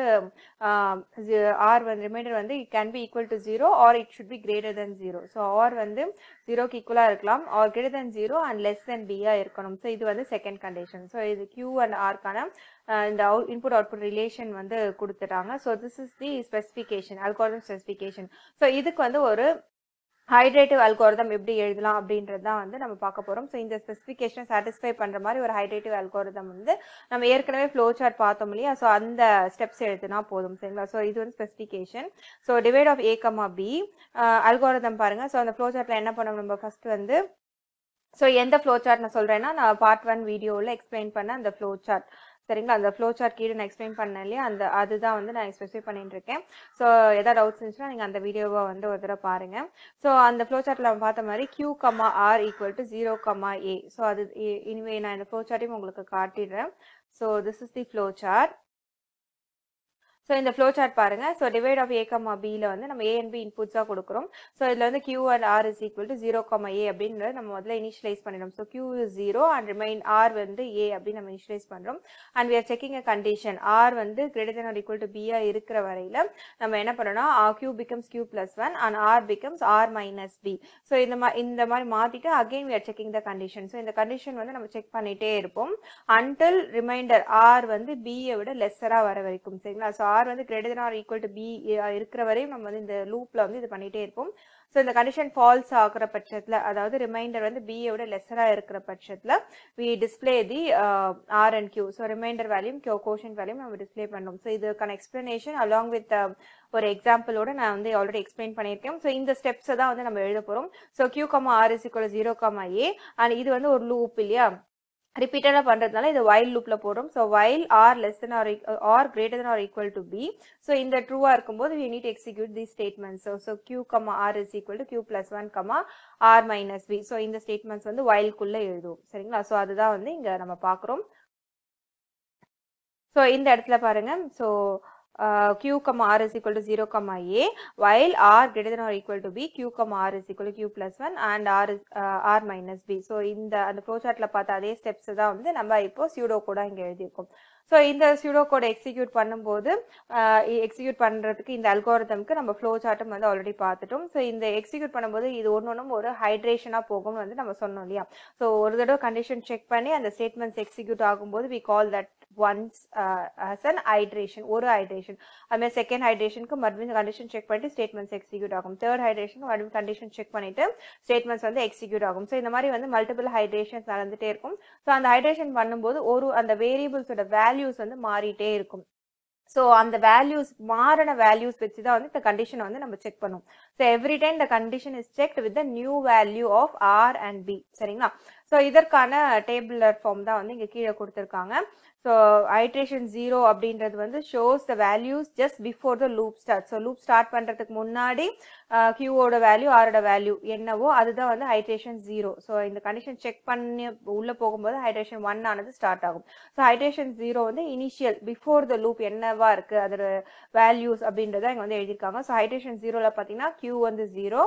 ஆர் வந்து ரிமைண்டர் வந்து it can be equal to zero or it should be greater than zero so R வந்து வந்து ஜீரோக்கு ஈக்குவலாக இருக்கலாம் or greater than zero and less than பியாக இருக்கணும் ஸோ இது வந்து செகண்ட் கண்டிஷன் ஸோ இது கியூ அண்ட் ஆர்க்கான இந்த அவுட் இன்புட் அவுட்புட் ரிலேஷன் வந்து கொடுத்துட்டாங்க so this is the specification algorithm specification so இதுக்கு வந்து ஒரு ஹைட்ரேட்டிவ் அல்கோரதம் எப்படி எழுதலாம் அப்படின்றது தான் வந்து நம்ம பார்க்க போகிறோம் ஸோ இந்த ஸ்பெசிஃபிகேஷனை சாட்டிஸ்ஃபை பண்ணுற மாதிரி ஒரு ஹைட்ரேட்டிவ் அல்கோரதம் வந்து நம்ம ஏற்கனவே ஃப்ளோ சார்ட் பார்த்தோம் இல்லையா ஸோ அந்த ஸ்டெப்ஸ் எழுதுனா போதும் சரிங்களா ஸோ இது வந்து specification so divide of A comma B algorithm பாருங்கள் ஸோ அந்த ஃப்ளோ சார்ட்டில் என்ன பண்ணணும் நம்ம ஃபர்ஸ்ட் வந்து ஸோ எந்த ஃப்ளோ சார்ட் நான் சொல்கிறேன்னா நான் பார்ட் ஒன் வீடியோவில் எக்ஸ்பிளைன் பண்ண அந்த ஃப்ளோ சார்ட் சரிங்களா அந்த ஃப்ளோ சார்ட் கீழே நான் எக்ஸ்பிளைன் பண்ணலையே அந்த அதுதான் வந்து நான் ஸ்பெசிஃபை பண்ணிட்டு இருக்கேன் ஸோ எதாவது டவுட்ஸ் இருந்துச்சுன்னா நீங்கள் அந்த வீடியோவை வந்து ஒரு தடவை பாருங்க ஸோ அந்த ஃப்ளோ சார்ட்டில் நம்ம பார்த்த மாதிரி Q comma R equal to zero comma A so அது இனிமேல் நான் இந்த ஃப்ளோ சார்ட்டையும் உங்களுக்கு காட்டிடுறேன் so this is the flow chart so இந்த ஃப்ளோ சார்ட் பாருங்க so divide of A comma பியில் வந்து நம்ம ஏ அண்ட் பி இன்புட்ஸாக கொடுக்குறோம் ஸோ இதில் வந்து Q and R is equal to zero comma A அப்படின்றத நம்ம முதல்ல இனிஷியலைஸ் பண்ணிடும் so Q is zero and remain R வந்து ஏ அப்படின்னு நம்ம இனிஷியலைஸ் பண்ணுறோம் and we are checking a condition R வந்து greater than R equal to பியா இருக்கிற வரையில் நம்ம என்ன பண்ணோம்னா Q becomes Q plus one and R becomes R minus B so இந்த மாதிரி இந்த மாதிரி மாற்றிட்டு again we are checking the condition so இந்த கண்டிஷன் வந்து நம்ம செக் பண்ணிகிட்டே இருப்போம் அன்டில் ரிமைண்டர் ஆர் வந்து பியை விட லெஸ்ஸராக வர வரைக்கும் சரிங்களா ஸோ ஆர் வந்து greater than R equal to B இருக்கிற வரையும் நம்ம வந்து இந்த லூப்ல வந்து இது பண்ணிட்டே இருப்போம் ஸோ இந்த கண்டிஷன் ஃபால்ஸ் ஆகிற பட்சத்தில் அதாவது ரிமைண்டர் வந்து பிஏவோட லெஸராக இருக்கிற பட்சத்தில் we display the R and Q so remainder வேல்யூம் கியூ கோஷன் வேல்யூம் நம்ம டிஸ்பிளே பண்ணோம் ஸோ இதுக்கான எக்ஸ்பிளனேஷன் அலாங் வித் ஒரு எக்ஸாம்பிளோட நான் வந்து ஆல்ரெடி எக்ஸ்பிளைன் பண்ணியிருக்கேன் ஸோ இந்த ஸ்டெப்ஸை தான் வந்து நம்ம எழுத போகிறோம் so Q comma R is equal zero comma A and இது வந்து ஒரு லூப் இல்லையா ரிப்பீட்டடாக பண்ணுறதுனால இது வைல் லூப்பில் போடுறோம் so while R less than R R greater than R equal to B so இந்த ட்ரூவாக இருக்கும்போது you need execute the statements so so Q comma R is equal to Q plus one comma R minus B so இந்த statements வந்து வைல்குள்ளே எழுதும் சரிங்களா so அதுதான் வந்து இங்கே நம்ம பார்க்குறோம் ஸோ இந்த இடத்துல பாருங்கள் so uh, q comma r is equal to 0 comma a while r greater than or equal to b q comma r is equal to q plus 1 and r is uh, r minus b so இந்த அந்த flow chartல பார்த்த அதே steps தான் வந்து நம்ம இப்போ pseudo code இங்க எழுதியிருக்கோம் ஸோ இந்த சியூடோ கோடை எக்ஸிக்யூட் பண்ணும்போது எக்ஸிக்யூட் uh, e, பண்ணுறதுக்கு இந்த அல்கோரிதம்க்கு நம்ம ஃப்ளோ சார்ட்டும் வந்து ஆல்ரெடி பார்த்துட்டோம் ஸோ இந்த எக்ஸிக்யூட் பண்ணும்போது இது ஒன்று ஒன்றும் ஒரு ஹைட்ரேஷனாக போகும்னு வந்து நம்ம சொன்னோம் இல்லையா ஸோ ஒரு தடவை கண்டிஷன் செக் பண்ணி அந்த ஸ்டேட்மெண்ட்ஸ் எக்ஸிக்யூட் ஆகும்போது we call that once as an iteration ஒரு ஹைட்ரேஷன் அதுமாதிரி செகண்ட் ஹைட்ரேஷனுக்கு மறுபடியும் கண்டிஷன் செக் பண்ணிட்டு ஸ்டேட்மெண்ட்ஸ் எக்ஸிக்யூட் ஆகும் தேர்ட் ஹைட்ரேஷன் மறுபடியும் கண்டிஷன் செக் பண்ணிட்டு ஸ்டேட்மெண்ட்ஸ் வந்து எக்ஸிக்யூட் ஆகும் ஸோ இந்த மாதிரி வந்து மல்டிபிள் ஹைட்ரேஷன்ஸ் நடந்துட்டே இருக்கும் ஸோ அந்த ஹைட்ரேஷன் பண்ணும்போது ஒரு அந்த வேரியபிள்ஸோட வேல்யூஸ் வந்து மாறிட்டே இருக்கும் ஸோ அந்த வேல்யூஸ் மாறின வேல்யூஸ் வச்சு தான் வந்து இந்த கண்டிஷனை வந்து நம்ம செக் பண்ணுவோம் ஸோ எவ்ரி டைம் இந்த condition is check with the new value of R and B சரிங்களா ஸோ இதற்கான டேபிளர் ஃபார்ம் தான் வந்து இங்கே கீழே கொடுத்துருக்காங்க ஸோ ஐட்ரேஷன் ஜீரோ அப்படின்றது வந்து shows the values just before the loop start so loop start பண்ணுறதுக்கு முன்னாடி கியூவோட வேல்யூ ஆரோட வேல்யூ என்னவோ அதுதான் வந்து ஹைட்ரேஷன் ஜீரோ ஸோ இந்த கண்டிஷன் செக் பண்ணி உள்ளே போகும்போது ஹைட்ரேஷன் ஒன் ஆனது ஸ்டார்ட் ஆகும் ஸோ ஹைட்ரேஷன் ஜீரோ வந்து இனிஷியல் பிஃபோர் த லூப் என்னவா இருக்குது அதோட வேல்யூஸ் அப்படின்றத இங்கே வந்து எழுதியிருக்காங்க ஸோ ஹைட்ரேஷன் ஜீரோவில் பார்த்தீங்கன்னா கியூ வந்து zero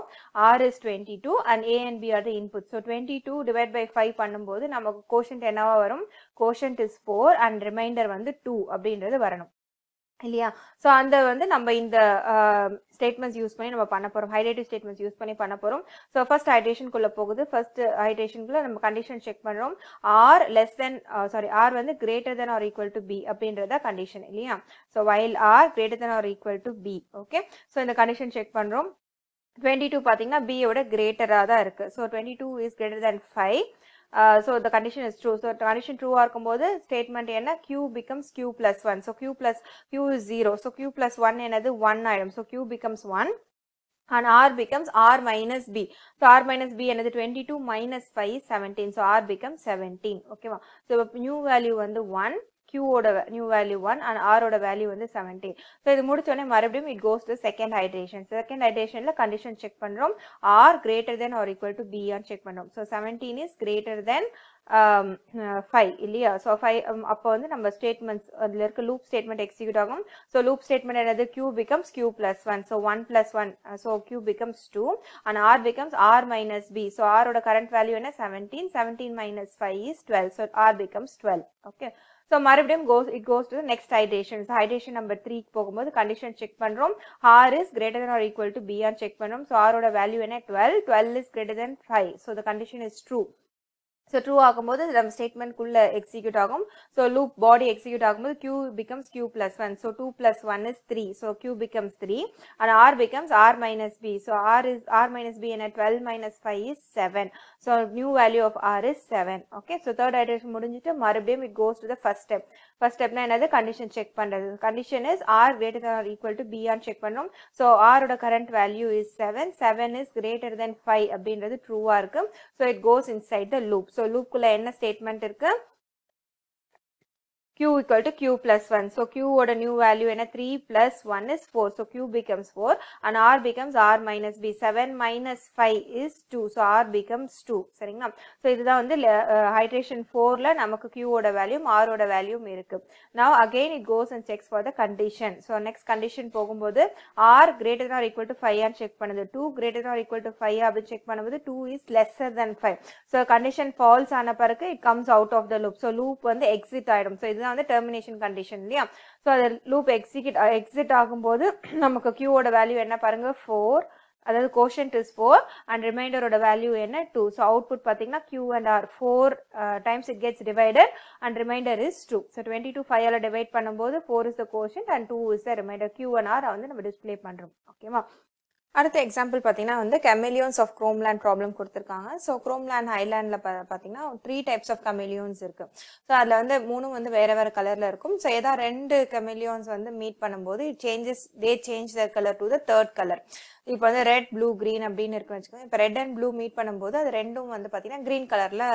R is twenty two and A and B are the input so twenty two divide by five பண்ணும்போது நமக்கு கோஷன்ட் என்னவா வரும் quotient is four and remainder வந்து டூ அப்படின்றது வரணும் இல்லையா ஸோ அந்த வந்து நம்ம இந்த ஸ்டேட்மெண்ட்ஸ் யூஸ் பண்ணி நம்ம பண்ண போகிறோம் ஹைட்ரேட்டிவ் ஸ்டேட்மெண்ட்ஸ் யூஸ் பண்ணி பண்ண போகிறோம் ஸோ ஃபர்ஸ்ட் ஹைட்ரேஷனுக்குள்ளே போகுது ஃபர்ஸ்ட் ஹைட்ரேஷனுக்குள்ளே நம்ம கண்டிஷன் செக் பண்ணுறோம் R less than sorry R வந்து greater than R equal to B அப்படின்றத கண்டிஷன் இல்லையா so while R greater than R equal to B okay so இந்த கண்டிஷன் செக் பண்ணுறோம் டுவெண்ட்டி டூ பார்த்தீங்கன்னா பியோட கிரேட்டராக தான் இருக்குது so twenty two is greater than five so இந்த condition is true so condition ட்ரூவாக இருக்கும்போது ஸ்டேட்மெண்ட் என்ன Q becomes Q plus one so Q plus Q is zero so Q plus one என்னது ஒன் ஆயிடும் so Q becomes one and r becomes r minus b. So, r minus b என்னது two minus five seventeen so R becomes seventeen ஓகேவா so new value வந்து one Q order, new value 1 and R order value வந்து 17. So, one, இது முடித்துவனே மறப்படியும் it goes to second hydration. Second hydration, hydrationல condition check பண்ணிரும் R greater than or equal to B and check பண்ணிரும். So, 17 is greater than um, uh, 5 இல்லியா. So, upon the number statements, அதில் இருக்கு loop statement execute ஆகும். So, loop statement another Q becomes Q plus 1. So, 1 plus 1. Uh, so, Q becomes 2 and R becomes R minus B. So, R order current value என்ன 17. 17 minus 5 is 12. So, R becomes 12. Okay. So மறுபடியும் goes it goes to next iteration iteration number த்ரீக்கு போகும்போது condition check பண்ணுறோம் R is greater than R equal to B R check பண்ணுறோம் so ஆரோட value என்ன twelve twelve is greater than five so the condition is true so true ஆகும்போது நம்ம ஸ்டேட்மெண்ட்குள்ளே execute ஆகும் ஸோ லூப் பாடி எக்ஸிக்யூட் ஆகும்போது Q becomes Q plus one so two plus one is three so Q becomes three and R becomes R minus B so R is R minus B என்ன twelve minus five is seven so new value of R is seven okay so third iteration முடிஞ்சிட்டு மறுபடியும் it goes to the first step first ஸ்டெப்னா என்னது condition check பண்ணுறது condition is R greater than R equal to பிஆன்னு check பண்ணும் so ஆரோட current value is seven seven is greater than five அப்படின்றது ட்ரூவாக இருக்கும் so it goes inside the loop so so என்ன ஸ்டேட்மெண்ட் இருக்குது q equal to q plus 1. So, q what a new value in a 3 plus 1 is 4. So, q becomes 4 and r becomes r minus b. 7 minus 5 is 2. So, r becomes 2. சரிங்களா? So, இதுதான் வந்து hydration 4 4ல நமக்கு q what a value, r ஓட வேல்யூம் இருக்கு. Now, again it goes and checks for the condition. So, next condition போகும்போது r greater than or equal to 5 and check பண்ணுது. 2 greater than or equal to 5 அப்படி check பண்ணும்போது 2 is lesser than 5. So, condition false ஆன பிறகு it comes out of the loop. So, loop வந்து exit item. So, இது இதுதான் வந்து termination condition இல்லையா ஸோ அது லூப் எக்ஸிக்யூட் எக்ஸிட் ஆகும்போது நமக்கு கியூவோட வேல்யூ என்ன பாருங்க ஃபோர் அதாவது கோஷன்ட் இஸ் ஃபோர் அண்ட் ரிமைண்டரோட வேல்யூ என்ன டூ ஸோ அவுட்புட் பார்த்தீங்கன்னா Q and R four times it gets divided and remainder is two so twenty two ஃபைவ்ல டிவைட் பண்ணும்போது four is the quotient and two is the remainder Q and R வந்து நம்ம display பண்ணுறோம் ஓகேவா அடுத்த example பார்த்தீங்கன்னா வந்து கெமிலியோன்ஸ் ஆஃப் குரோம்லேண்ட் ப்ராப்ளம் கொடுத்துருக்காங்க ஸோ குரோம்லேண்ட் ஹைலேண்டில் பார்த்தீங்கன்னா த்ரீ டைப்ஸ் ஆஃப் கெமிலியோன்ஸ் இருக்குது ஸோ அதில் வந்து மூணும் வந்து வேறு வேறு கலரில் இருக்கும் ஸோ ஏதாவது ரெண்டு கெமிலியோன்ஸ் வந்து மீட் பண்ணும்போது changes they change their colour to the third colour இப்போ வந்து ரெட் ப்ளூ க்ரீன் அப்படின்னு இருக்குன்னு வச்சுக்கோங்க இப்போ ரெட் அண்ட் ப்ளூ மீட் பண்ணும்போது அது ரெண்டும் வந்து பார்த்தீங்கன்னா க்ரீன் கலரில்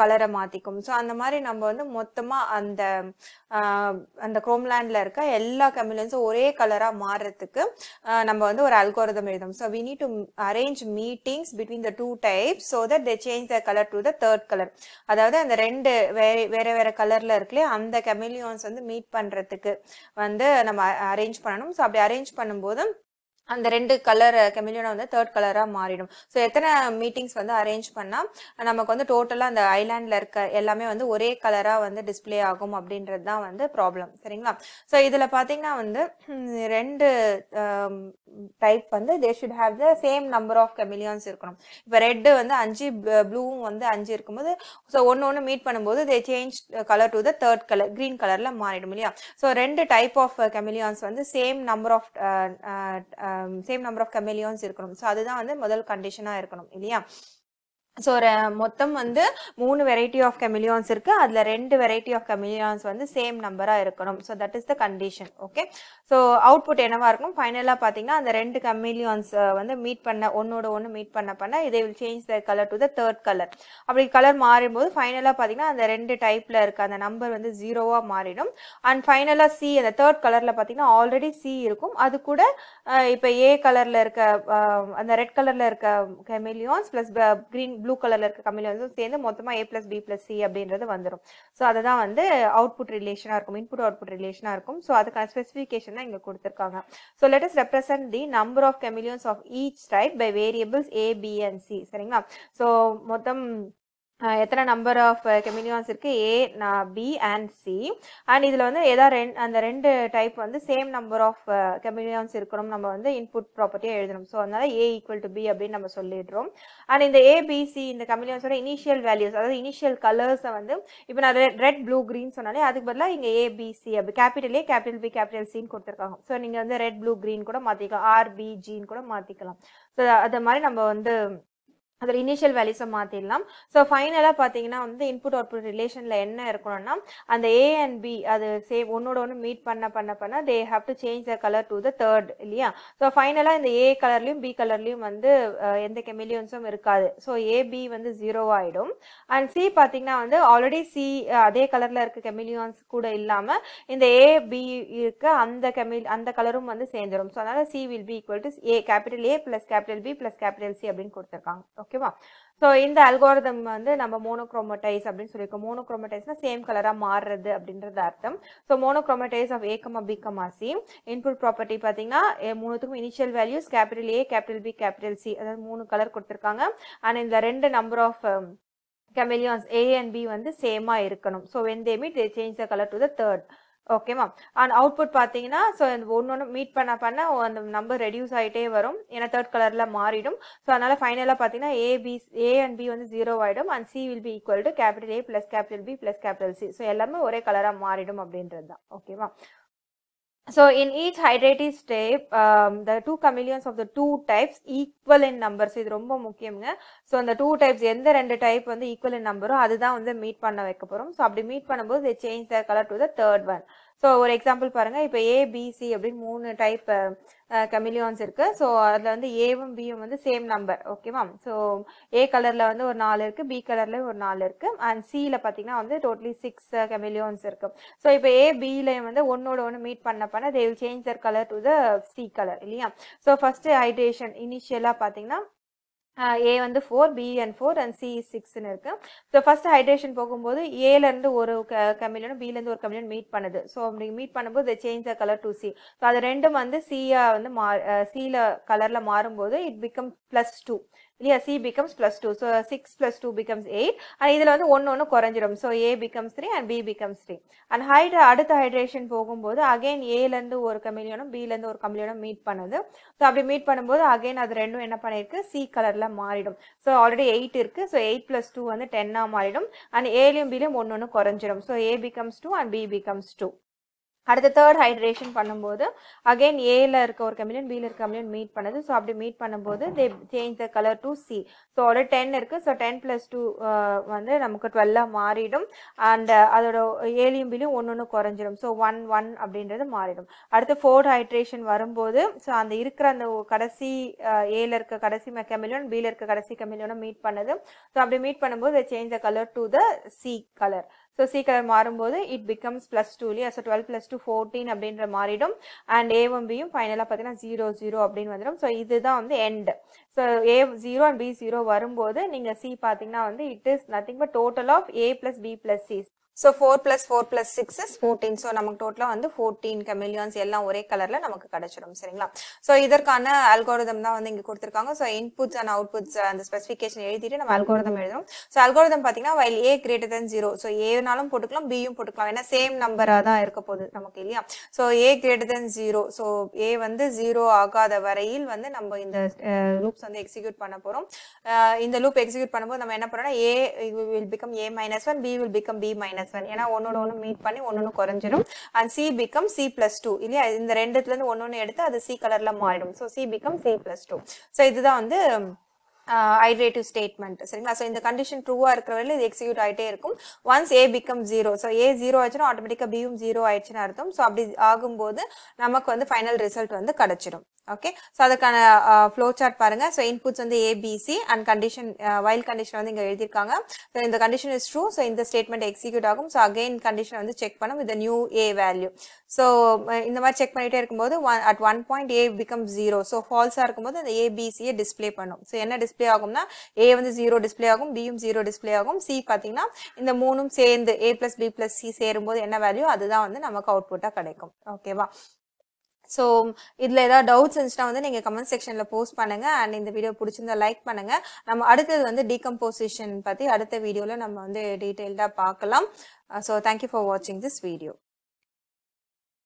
கலரை மாற்றிக்கும் ஸோ அந்த மாதிரி நம்ம வந்து மொத்தமாக அந்த அந்த குரோம்லேண்டில் இருக்க எல்லா கம்யூனியன்ஸும் ஒரே கலராக மாறுறதுக்கு நம்ம வந்து ஒரு அல்கோரதம் எழுதும் so we need to arrange meetings between the two types so that they change the colour to the third colour அதாவது அந்த ரெண்டு வேறு வேறு வேறு கலரில் இருக்குல்லையே அந்த கெமிலியன்ஸ் வந்து மீட் பண்ணுறதுக்கு வந்து நம்ம அரேஞ்ச் பண்ணணும் ஸோ அப்படி அரேஞ்ச் பண்ணும்போது அந்த ரெண்டு கலர் கெமிலியோனா வந்து தேர்ட் கலராக மாறிடும் ஸோ எத்தனை மீட்டிங்ஸ் வந்து அரேஞ்ச் பண்ணால் நமக்கு வந்து டோட்டலாக அந்த ஐலாண்டில் இருக்க எல்லாமே வந்து ஒரே கலராக வந்து டிஸ்பிளே ஆகும் அப்படின்றது தான் வந்து ப்ராப்ளம் சரிங்களா ஸோ இதில் பார்த்தீங்கன்னா வந்து ரெண்டு டைப் வந்து they should have the same number of chameleons இருக்கணும் இப்போ ரெட்டு வந்து அஞ்சு ப்ளூவும் வந்து அஞ்சு இருக்கும்போது ஸோ ஒன்று ஒன்று மீட் பண்ணும்போது they change colour to the third colour green கலரில் மாறிடும் இல்லையா ஸோ ரெண்டு டைப் ஆஃப் கெமிலியான்ஸ் வந்து same number of same number of chameleons இருக்கணும் ஸோ அதுதான் வந்து முதல் கண்டிஷனாக இருக்கணும் இல்லையா ஸோ மொத்தம் வந்து மூணு வெரைட்டி ஆஃப் கெமிலியான்ஸ் இருக்குது அதில் ரெண்டு வெரைட்டி ஆஃப் கெமிலியான்ஸ் வந்து சேம் நம்பராக இருக்கணும் so that is the condition okay so output என்னவாக இருக்கும் ஃபைனலாக பார்த்தீங்கன்னா அந்த ரெண்டு கெமிலியான்ஸ் வந்து மீட் பண்ண ஒன்னோட ஒன்று மீட் பண்ண பண்ண இதை will change the colour to the third colour அப்படி கலர் மாறும்போது ஃபைனலாக பார்த்தீங்கன்னா அந்த ரெண்டு டைப்பில் இருக்க அந்த நம்பர் வந்து ஜீரோவாக மாறிடும் அண்ட் ஃபைனலாக சி அந்த தேர்ட் கலரில் பார்த்தீங்கன்னா ஆல்ரெடி சி இருக்கும் அது கூட இப்போ ஏ கலரில் இருக்க அந்த ரெட் கலரில் இருக்க கெமிலியான்ஸ் ப்ளஸ் க்ரீன் ப்ளூ கலர்ல இருக்க வந்து சேர்ந்து மொத்தமா A plus B plus C அப்படின்றது வந்துடும் ஸோ அதை தான் வந்து அவுட்புட் ரிலேஷனா இருக்கும் இன்புட் அவுட்புட் ரிலேஷனா இருக்கும் ஸோ அதுக்கான ஸ்பெசிஃபிகேஷன் தான் இங்க கொடுத்துருக்காங்க so let's represent the number of chameleons of each type by variables A B and C சரிங்களா ஸோ மொத்தம் எத்தனை நம்பர் ஆஃப் கெமினியான்ஸ் இருக்குது ஏ நான் பி அண்ட் சி அண்ட் இதில் வந்து ஏதாவது ரெண் அந்த ரெண்டு டைப் வந்து சேம் நம்பர் ஆஃப் கெமினியான்ஸ் இருக்கணும் நம்ம வந்து இன்புட் ப்ராப்பர்ட்டியாக எழுதணும் ஸோ அதனால் ஏ ஈக்குவல் டு பி அப்படின்னு நம்ம சொல்லிடுறோம் அண்ட் இந்த ஏபிசி இந்த கெமினியான்ஸோட இனிஷியல் வேல்யூஸ் அதாவது இனிஷியல் கலர்ஸை வந்து இப்போ நான் ரெட் ப்ளூ கிரீன் சொன்னாலே அதுக்கு பதிலாக இங்கே ஏபிசி அப்படி capital A capital B capital சின்னு கொடுத்துருக்காங்க ஸோ நீங்கள் வந்து ரெட் ப்ளூ க்ரீன் கூட மாற்றிக்கலாம் ஆர்பிஜின்னு கூட மாற்றிக்கலாம் ஸோ அது மாதிரி நம்ம வந்து அதில் இனிஷியல் வேல்யூஸை மாற்றிடலாம் ஸோ ஃபைனலாக பார்த்தீங்கன்னா வந்து இன்புட் அவுட்புட் ரிலேஷனில் என்ன இருக்கணும்னா அந்த ஏ அண்ட் பி அது சேம் ஒன்னோட ஒன்று மீட் பண்ண பண்ண பண்ண they have to change the colour to the third இல்லையா ஸோ ஃபைனலாக இந்த ஏ கலர்லையும் பி கலர்லையும் வந்து எந்த கெமிலியன்ஸும் இருக்காது ஸோ ஏபி வந்து ஜீரோ ஆகிடும் அண்ட் சி பார்த்தீங்கன்னா வந்து ஆல்ரெடி சி அதே கலரில் இருக்க கெமிலியன்ஸ் கூட இல்லாமல் இந்த ஏ பி இருக்க அந்த கெமி அந்த கலரும் வந்து சேர்ந்துடும் ஸோ அதனால் C will be equal to A capital A plus capital B plus capital C அப்படின்னு கொடுத்துருக்காங்க ஓகேவா ஸோ இந்த அல்கோரிதம் வந்து நம்ம மோனோக்ரோமோட்டைஸ் அப்படின்னு சொல்லியிருக்கோம் மோனோக்ரோமடைஸ்னா சேம் கலராக மாறுறது அப்படின்றது அர்த்தம் so monochromatize of A comma B comma C input property பார்த்தீங்கன்னா மூணுத்துக்கும் initial values capital A capital B capital C அதாவது மூணு கலர் கொடுத்துருக்காங்க அண்ட் இந்த ரெண்டு number of chameleons A and B வந்து சேமாக இருக்கணும் so when they meet they change the colour to the third ஓகேமா அண்ட் அவுட்புட் பார்த்தீங்கன்னா ஸோ இந்த ஒன்று ஒன்று மீட் பண்ண பண்ண அந்த நம்பர் ரெடியூஸ் ஆகிட்டே வரும் ஏன்னா தேர்ட் கலரில் மாறிடும் ஸோ அதனால் ஃபைனலாக பார்த்தீங்கன்னா ஏபி ஏ அண்ட் பி வந்து ஜீரோ ஆகிடும் and C will be equal to capital A plus capital B plus capital C so எல்லாமே ஒரே கலராக மாறிடும் அப்படின்றது தான் ஓகேவா So in each hydrative step, um, the two chameleons of the two types equal in numbers. So இது ரொம்ப முக்கியம்ங்க. So the two types எந்த ரெண்டு type வந்து equal in number அதுதான் வந்து meet பண்ண வைக்கப் So அப்படி meet பண்ணும்போது they change their color to the third one. So ஒரு எக்ஸாம்பிள் பாருங்கள் இப்போ ஏபிசி அப்படின்னு மூணு டைப் கமிலியான்ஸ் இருக்குது ஸோ அதில் வந்து ஏவும் பியும் வந்து சேம் நம்பர் ஓகேவா ஸோ ஏ கலரில் வந்து ஒரு நாலு இருக்குது பி கலரில் ஒரு நாலு இருக்குது அண்ட் சியில் பார்த்தீங்கன்னா வந்து டோட்டலி சிக்ஸ் கமிலியோன்ஸ் இருக்குது ஸோ இப்போ ஏ பியிலையும் வந்து ஒன்னோட ஒன்று மீட் பண்ண பண்ண they will change their colour to the C colour இல்லையா ஸோ ஃபஸ்ட்டு ஹைட்ரேஷன் இனிஷியலாக பார்த்தீங்கன்னா ஏ வந்து four B and four and C சிக்ஸ்னு இருக்கு ஸோ ஃபர்ஸ்ட் ஹைட்ரேஷன் போகும்போது ஏலேருந்து ஒரு கம்பெனியோட பிலேருந்து ஒரு கம்பெனியும் மீட் பண்ணுது ஸோ அப்படி மீட் பண்ணும்போது change the colour to C so அது ரெண்டும் வந்து சியாக வந்து மா சியில் கலரில் மாறும்போது இட் பிகம் ப்ளஸ் டூ இல்லையா C becomes plus two so six plus two becomes eight and இதில் வந்து ஒன்று ஒன்று குறைஞ்சிடும் so A becomes three and B becomes three and ஹைட்ர அடுத்த ஹைட்ரேஷன் போகும்போது அகெயின் ஏலேருந்து ஒரு கமிலியனும் பிலேருந்து ஒரு கமிலியனும் மீட் பண்ணுது ஸோ அப்படி மீட் பண்ணும்போது அகெயின் அது ரெண்டும் என்ன பண்ணியிருக்கு சி கலரில் மாறிடும் ஸோ ஆல்ரெடி எயிட் இருக்குது ஸோ எயிட் ப்ளஸ் டூ வந்து டென்னாக மாறிடும் அண்ட் ஏலையும் பிலையும் ஒன்று ஒன்று குறைஞ்சிடும் so A becomes two and B becomes two அடுத்த தேர்ட் ஹைட்ரேஷன் பண்ணும்போது அகெயின் ஏல இருக்க ஒரு கம்பெனியன் பியில் இருக்க கம்பெனியன் மீட் பண்ணுது ஸோ அப்படி மீட் பண்ணும்போது they change the colour to C so already ten இருக்குது ஸோ டென் ப்ளஸ் டூ வந்து நமக்கு டுவெல்லாக மாறிடும் அண்ட் uh, அதோட ஏலியும் பிலியும் ஒன்று ஒன்று குறைஞ்சிடும் ஸோ ஒன் ஒன் அப்படின்றது மாறிடும் அடுத்து ஃபோர்த் ஹைட்ரேஷன் வரும்போது ஸோ அந்த இருக்கிற அந்த கடைசி ஏல uh, இருக்க கடைசி கம்பெனியோன் பியில் இருக்க கடைசி கம்பெனியோட மீட் பண்ணுது ஸோ அப்படி மீட் பண்ணும்போது change the colour to the C colour so C colour மாறும்போது இட் பிகம்ஸ் ப்ளஸ் டூ இல்லையா so twelve plus two fourteen அப்படின்ற மாறிடும் அண்ட் ஏவும் பியும் ஃபைனலாக பார்த்தீங்கன்னா ஜீரோ ஜீரோ அப்படின்னு வந்துடும் ஸோ இதுதான் வந்து end so A zero and B zero வரும்போது நீங்கள் சி பார்த்தீங்கன்னா வந்து it is nothing but total of A plus B plus C so four plus four plus six is fourteen so நமக்கு டோட்டலாக வந்து ஃபோர்டீன் கெமிலியான்ஸ் எல்லாம் ஒரே கலரில் நமக்கு கிடச்சிடும் சரிங்களா ஸோ இதற்கான அல்கோரிதம் தான் வந்து இங்கே கொடுத்துருக்காங்க ஸோ இன்புட்ஸ் அண்ட் அவுட்புட்ஸ் அந்த ஸ்பெசிஃபிகேஷன் எழுதிட்டு நம்ம அல்கோரிதம் எழுதணும் ஸோ அல்கோரிதம் பார்த்தீங்கன்னா while A greater than zero so ஏனாலும் போட்டுக்கலாம் பியும் போட்டுக்கலாம் ஏன்னா சேம் நம்பராக தான் இருக்க போகுது நமக்கு இல்லையா so A greater than zero so A வந்து ஜீரோ ஆகாத வரையில் வந்து நம்ம இந்த லூப்ஸ் வந்து எக்ஸிக்யூட் பண்ண போகிறோம் இந்த லூப் எக்ஸிக்யூட் பண்ணும்போது நம்ம என்ன பண்ணோம்னா A will become A minus one B will become B minus ஏன்னா ஒன்னோட ஒன்று மீட் பண்ணி ஒன்னொன்று குறைஞ்சிடும் and C become C plus two இல்லையா இந்த ரெண்டுத்துலேருந்து ஒன்று ஒன்று எடுத்து அது சி கலர்ல மாறிடும் so C become C plus two so இதுதான் வந்து ஐட்ரேட்டிவ் uh, ஸ்டேட்மெண்ட் சரிங்களா ஸோ இந்த கண்டிஷன் ட்ரூவாக இருக்கிற வரையில் இது எக்ஸிக்யூட் ஆகிட்டே இருக்கும் once A become zero so A zero ஆச்சுன்னா ஆட்டோமேட்டிக்காக பியும் ஜீரோ ஆயிடுச்சுன்னு அர்த்தம் ஸோ அப்படி ஆகும்போது நமக்கு வந்து ஃபைனல் ரிசல்ட் வந்து கிடச்சிடும் ஓகே ஸோ அதுக்கான ஃப்ளோ சார்ட் பாருங்கள் ஸோ இன்புட்ஸ் வந்து A B C and condition while condition வந்து இங்கே எழுதியிருக்காங்க ஸோ இந்த கண்டிஷன் இஸ் ட்ரூ ஸோ இந்த ஸ்டேட்மெண்ட் எக்ஸிக்யூட் ஆகும் ஸோ அகெயின் கண்டிஷன் வந்து செக் பண்ணும் with new A value so இந்த மாதிரி செக் பண்ணிகிட்டே இருக்கும்போது one at one point A become zero so ஃபால்ஸாக இருக்கும்போது அந்த ஏபிசியை டிஸ்பிளே பண்ணும் ஸோ என்ன டிஸ்பிளே ஆகும்னா ஏ வந்து ஜீரோ டிஸ்பிளே ஆகும் பியும் ஜீரோ டிஸ்பிளே ஆகும் சி பார்த்தீங்கன்னா இந்த மூணும் சேர்ந்து A plus B plus C போது என்ன வேல்யூ அதுதான் வந்து நமக்கு அவுட்புட்டாக கிடைக்கும் ஓகேவா ஸோ இதில் ஏதாவது டவுட்ஸ் இருந்துச்சுன்னா வந்து நீங்கள் கமெண்ட் செக்ஷனில் போஸ்ட் பண்ணுங்கள் அண்ட் இந்த வீடியோ பிடிச்சிருந்தா லைக் பண்ணுங்கள் நம்ம அடுத்தது வந்து டீகம்போசிஷன் பற்றி அடுத்த வீடியோவில் நம்ம வந்து டீட்டெயில்டாக பார்க்கலாம் ஸோ தேங்க்யூ ஃபார் வாட்சிங் திஸ் வீடியோ